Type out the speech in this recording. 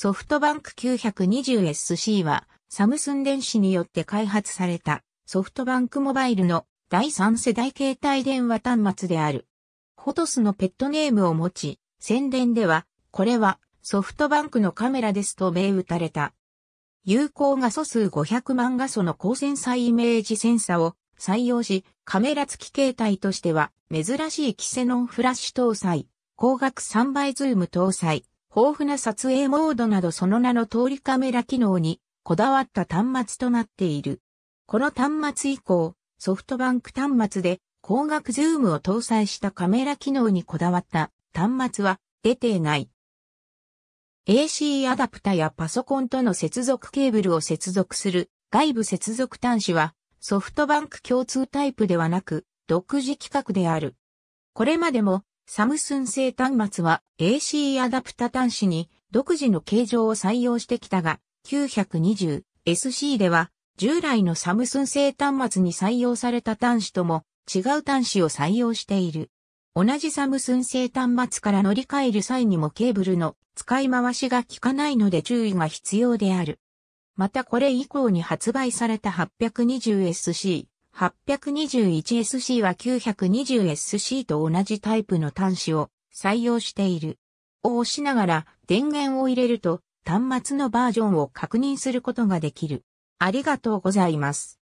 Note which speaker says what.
Speaker 1: ソフトバンク 920SC は、サムスン電子によって開発されたソフトバンクモバイルの第3世代携帯電話端末である。フォトスのペットネームを持ち、宣伝では、これはソフトバンクのカメラですと銘打たれた。有効画素数500万画素の高線細イメージセンサを採用し、カメラ付き携帯としては珍しいキセノンフラッシュ搭載、光学3倍ズーム搭載、豊富な撮影モードなどその名の通りカメラ機能にこだわった端末となっている。この端末以降、ソフトバンク端末で光学ズームを搭載したカメラ機能にこだわった端末は出ていない。AC アダプタやパソコンとの接続ケーブルを接続する外部接続端子はソフトバンク共通タイプではなく独自規格である。これまでもサムスン製端末は AC アダプタ端子に独自の形状を採用してきたが、920SC では従来のサムスン製端末に採用された端子とも違う端子を採用している。同じサムスン製端末から乗り換える際にもケーブルの使い回しが効かないので注意が必要である。またこれ以降に発売された 820SC、821SC は 920SC と同じタイプの端子を採用している。を押しながら電源を入れると端末のバージョンを確認することができる。ありがとうございます。